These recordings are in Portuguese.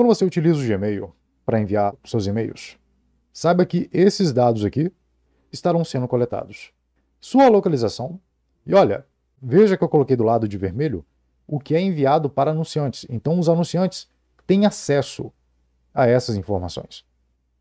Quando você utiliza o Gmail para enviar seus e-mails, saiba que esses dados aqui estarão sendo coletados. Sua localização, e olha, veja que eu coloquei do lado de vermelho o que é enviado para anunciantes. Então, os anunciantes têm acesso a essas informações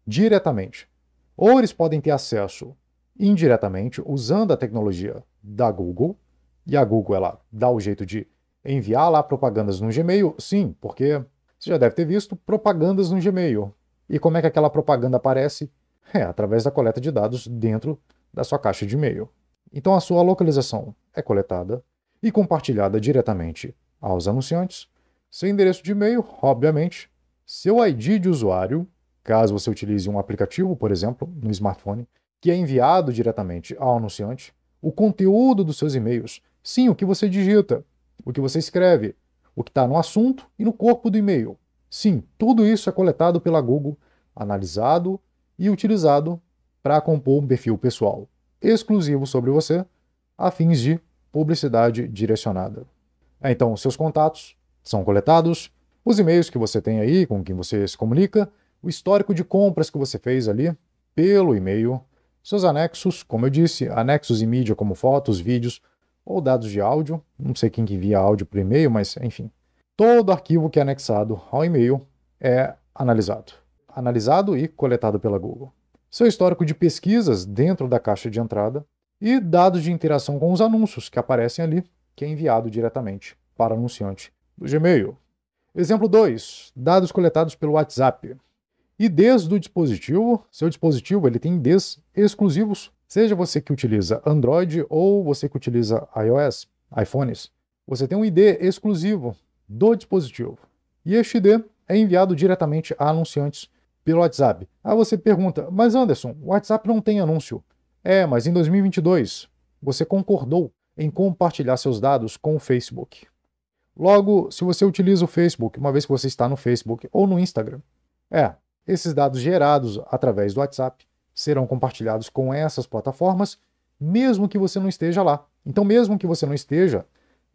diretamente. Ou eles podem ter acesso indiretamente usando a tecnologia da Google, e a Google ela dá o jeito de enviar lá propagandas no Gmail, sim, porque você já deve ter visto propagandas no Gmail. E como é que aquela propaganda aparece? É através da coleta de dados dentro da sua caixa de e-mail. Então a sua localização é coletada e compartilhada diretamente aos anunciantes, seu endereço de e-mail, obviamente, seu ID de usuário, caso você utilize um aplicativo, por exemplo, no smartphone, que é enviado diretamente ao anunciante, o conteúdo dos seus e-mails, sim, o que você digita, o que você escreve, o que está no assunto e no corpo do e-mail. Sim, tudo isso é coletado pela Google, analisado e utilizado para compor um perfil pessoal exclusivo sobre você, a fins de publicidade direcionada. É, então, seus contatos são coletados, os e-mails que você tem aí, com quem você se comunica, o histórico de compras que você fez ali pelo e-mail, seus anexos, como eu disse, anexos e mídia como fotos, vídeos, ou dados de áudio, não sei quem que envia áudio por e-mail, mas enfim. Todo arquivo que é anexado ao e-mail é analisado. Analisado e coletado pela Google. Seu histórico de pesquisas dentro da caixa de entrada e dados de interação com os anúncios que aparecem ali, que é enviado diretamente para o anunciante do Gmail. Exemplo 2. Dados coletados pelo WhatsApp. IDs do dispositivo. Seu dispositivo ele tem IDs exclusivos Seja você que utiliza Android ou você que utiliza iOS, iPhones, você tem um ID exclusivo do dispositivo. E este ID é enviado diretamente a anunciantes pelo WhatsApp. Aí você pergunta, mas Anderson, o WhatsApp não tem anúncio. É, mas em 2022 você concordou em compartilhar seus dados com o Facebook. Logo, se você utiliza o Facebook, uma vez que você está no Facebook ou no Instagram, é, esses dados gerados através do WhatsApp serão compartilhados com essas plataformas, mesmo que você não esteja lá. Então, mesmo que você não esteja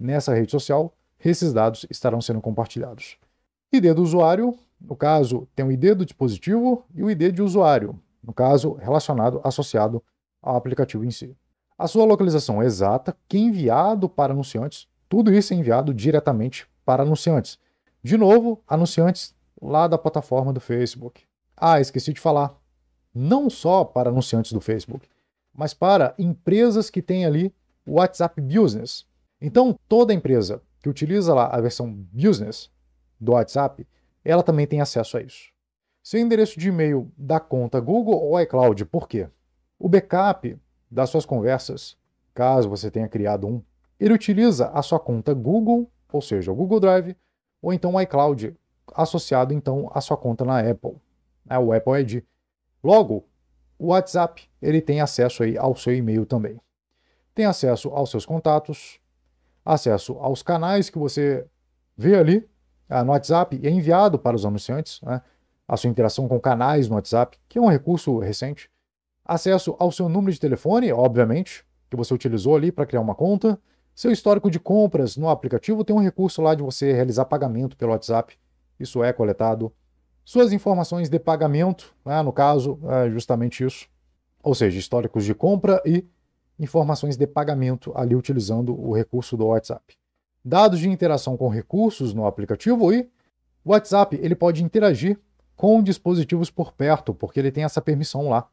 nessa rede social, esses dados estarão sendo compartilhados. ID do usuário, no caso, tem o ID do dispositivo e o ID de usuário, no caso, relacionado, associado ao aplicativo em si. A sua localização exata, que é enviado para anunciantes, tudo isso é enviado diretamente para anunciantes. De novo, anunciantes lá da plataforma do Facebook. Ah, esqueci de falar, não só para anunciantes do Facebook, mas para empresas que têm ali o WhatsApp Business. Então, toda empresa que utiliza lá a versão Business do WhatsApp, ela também tem acesso a isso. Seu endereço de e-mail da conta Google ou iCloud, por quê? O backup das suas conversas, caso você tenha criado um, ele utiliza a sua conta Google, ou seja, o Google Drive, ou então o iCloud, associado então à sua conta na Apple, né, o Apple ID. Logo, o WhatsApp ele tem acesso aí ao seu e-mail também. Tem acesso aos seus contatos, acesso aos canais que você vê ali ah, no WhatsApp e é enviado para os anunciantes, né? a sua interação com canais no WhatsApp, que é um recurso recente. Acesso ao seu número de telefone, obviamente, que você utilizou ali para criar uma conta. Seu histórico de compras no aplicativo tem um recurso lá de você realizar pagamento pelo WhatsApp. Isso é coletado suas informações de pagamento, né, no caso, é justamente isso. Ou seja, históricos de compra e informações de pagamento ali utilizando o recurso do WhatsApp. Dados de interação com recursos no aplicativo e o WhatsApp ele pode interagir com dispositivos por perto, porque ele tem essa permissão lá.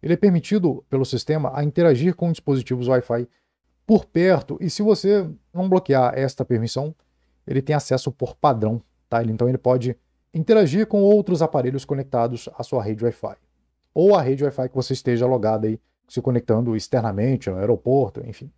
Ele é permitido pelo sistema a interagir com dispositivos Wi-Fi por perto, e se você não bloquear esta permissão, ele tem acesso por padrão, tá? Então ele pode interagir com outros aparelhos conectados à sua rede Wi-Fi. Ou à rede Wi-Fi que você esteja logado aí, se conectando externamente, no aeroporto, enfim.